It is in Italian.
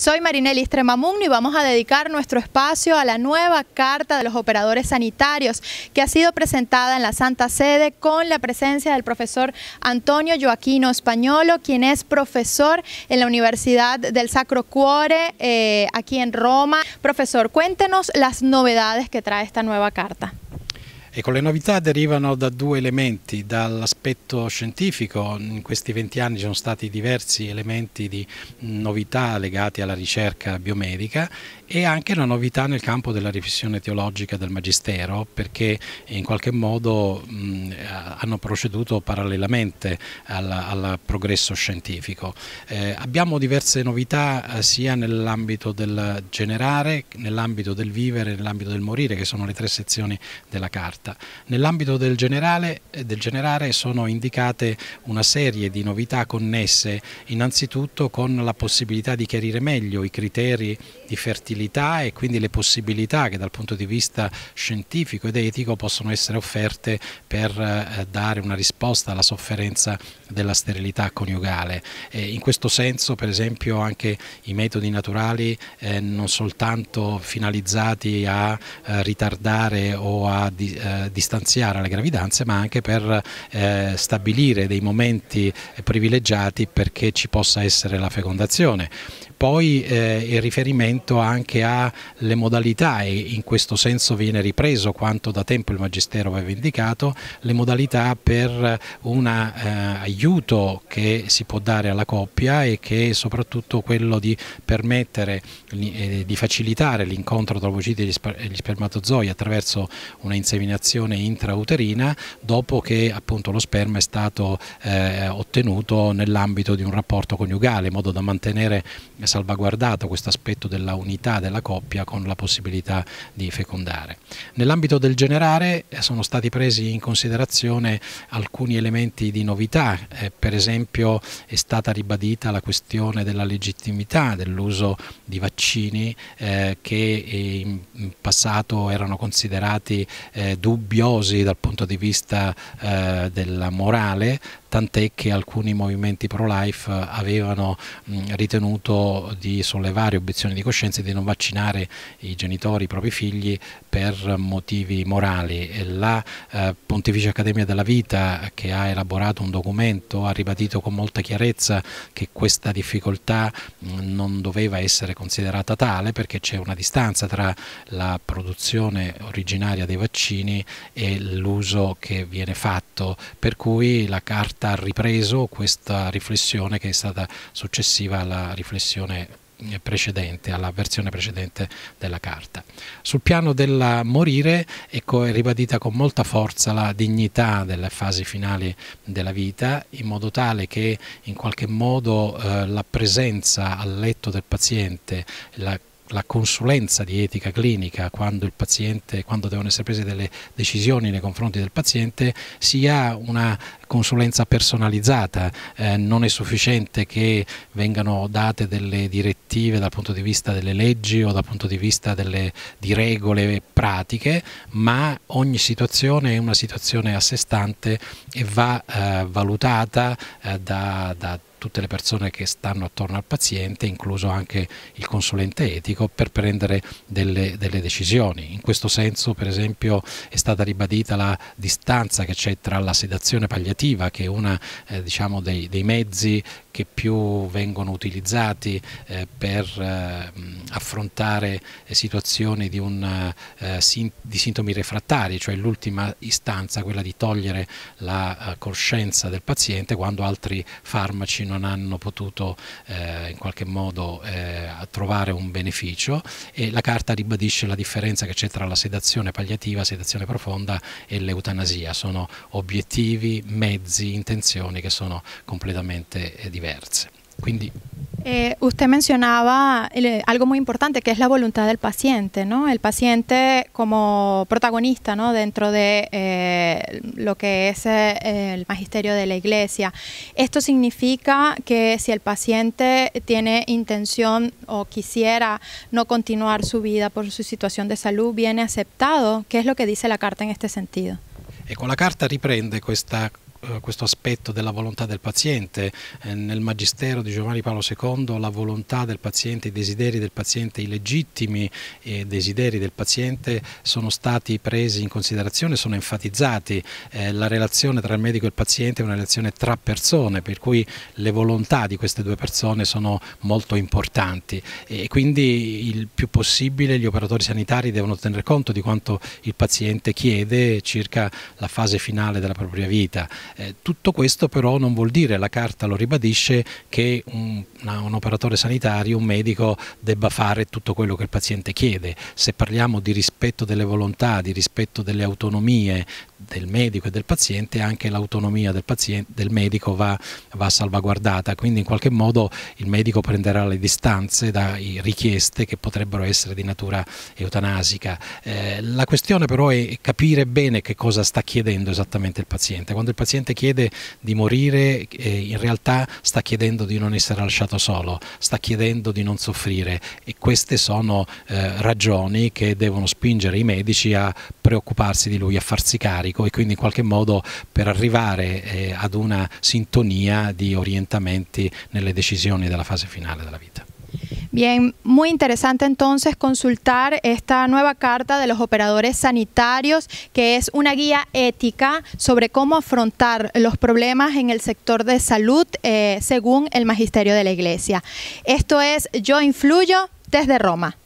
Soy Marinelli Estremamugno y vamos a dedicar nuestro espacio a la nueva Carta de los Operadores Sanitarios que ha sido presentada en la Santa Sede con la presencia del profesor Antonio Joaquino Españolo, quien es profesor en la Universidad del Sacro Cuore eh, aquí en Roma. Profesor, cuéntenos las novedades que trae esta nueva carta. Ecco, le novità derivano da due elementi, dall'aspetto scientifico, in questi anni ci sono stati diversi elementi di novità legati alla ricerca biomedica e anche la novità nel campo della riflessione teologica del Magistero perché in qualche modo mh, hanno proceduto parallelamente al, progresso scientifico. Eh, abbiamo diverse novità eh, sia nell'ambito del generare, nell'ambito del vivere, nell'ambito del morire che sono le tre sezioni della carta aperta. Nell'ambito del, eh, del generare sono indicate una serie di novità connesse innanzitutto con la possibilità di chiarire meglio i criteri di fertilità e quindi le possibilità che dal punto di vista scientifico ed etico possono essere offerte per eh, dare una risposta alla sofferenza della sterilità coniugale. Eh, in questo senso per esempio anche i metodi naturali non soltanto finalizzati a ritardare o a eh, distanziare le gravidanze ma anche per eh, stabilire dei momenti privilegiati perché ci possa essere la fecondazione poi eh, il riferimento anche alle modalità e in questo senso viene ripreso quanto da tempo il Magistero aveva indicato, le modalità per un eh, aiuto che si può dare alla coppia e che è soprattutto quello di permettere, eh, di facilitare l'incontro tra ovociti e gli spermatozoi attraverso una inseminazione intrauterina dopo che appunto lo sperma è stato eh, ottenuto nell'ambito di un rapporto coniugale in modo da mantenere salvaguardato questo aspetto della unità della coppia con la possibilità di fecondare. Nell'ambito del generare eh, sono stati presi in considerazione alcuni elementi di novità, eh, per esempio è stata ribadita la questione della legittimità dell'uso di vaccini eh, che in passato erano considerati eh, dubbiosi dal punto di vista eh, della morale, tant'è che alcuni movimenti pro-life eh, avevano ritenuto di sollevare obiezioni di coscienza e di non vaccinare i genitori, i propri figli per motivi morali. la eh, Pontificia Accademia della Vita che ha elaborato un documento ha ribadito con molta chiarezza che questa difficoltà non doveva essere considerata tale perché c'è una distanza tra la produzione originaria dei vaccini e l'uso che viene fatto, per cui la carta ha ripreso questa riflessione che è stata successiva alla riflessione eh, precedente, alla versione precedente della carta. Sul piano del morire ecco, è ribadita con molta forza la dignità delle fasi finali della vita, in modo tale che in qualche modo eh, la presenza al letto del paziente, la la consulenza di etica clinica quando, il paziente, quando devono essere prese delle decisioni nei confronti del paziente sia una consulenza personalizzata, eh, non è sufficiente che vengano date delle direttive dal punto di vista delle leggi o dal punto di vista delle, di regole pratiche, ma ogni situazione è una situazione a sé stante e va eh, valutata eh, da, da tutte le persone che stanno attorno al paziente, incluso anche il consulente etico, per prendere delle, delle decisioni. In questo senso, per esempio, è stata ribadita la distanza che c'è tra la sedazione palliativa, che è uno eh, diciamo dei, dei, mezzi che più vengono utilizzati eh, per eh, affrontare eh, situazioni di, un, eh, di, sintomi refrattari, cioè l'ultima istanza, quella di togliere la eh, coscienza del paziente quando altri farmaci non hanno potuto eh, in qualche modo eh, trovare un beneficio e la carta ribadisce la differenza che c'è tra la sedazione palliativa, sedazione profonda e l'eutanasia, sono obiettivi, mezzi, intenzioni che sono completamente eh, diverse. Quindi Eh, usted mencionaba eh, algo muy importante que es la voluntad del paciente, ¿no? El paciente como protagonista, ¿no? Dentro de eh, lo que es el magisterio de la Iglesia. Esto significa que si el paciente tiene intención o quisiera no continuar su vida por su situación de salud, viene aceptado. ¿Qué es lo que dice la carta en este sentido? Con la carta riprende esta. Eh, questo aspetto della volontà del paziente. Eh, nel Magistero di Giovanni Paolo II la volontà del paziente, i desideri del paziente, i legittimi desideri del paziente sono stati presi in considerazione, sono enfatizzati. Eh, la relazione tra il medico e il paziente è una relazione tra persone, per cui le volontà di queste due persone sono molto importanti e quindi il più possibile gli operatori sanitari devono tenere conto di quanto il paziente chiede circa la fase finale della propria vita. Eh, tutto questo però non vuol dire, la carta lo ribadisce, che un, un operatore sanitario, un medico debba fare tutto quello che il paziente chiede. Se parliamo di rispetto delle volontà, di rispetto delle autonomie, del medico e del paziente, anche l'autonomia del, del, medico va, va, salvaguardata, quindi in qualche modo il medico prenderà le distanze da richieste che potrebbero essere di natura eutanasica. Eh, la questione però è capire bene che cosa sta chiedendo esattamente il paziente. Quando il paziente chiede di morire, eh, in realtà sta chiedendo di non essere lasciato solo, sta chiedendo di non soffrire e queste sono eh, ragioni che devono spingere i medici a preoccuparsi di lui, a farsi carico e quindi in qualche modo per arrivare a eh, ad una sintonía de orientamenti nelle decisioni della fase finale della vita. Bien, muy interesante entonces consultar esta nueva carta de los operadores sanitarios, que es una guía ética sobre cómo afrontar los problemas en el sector de salud eh, según el magisterio de la Iglesia. Esto es Yo Influyo desde Roma.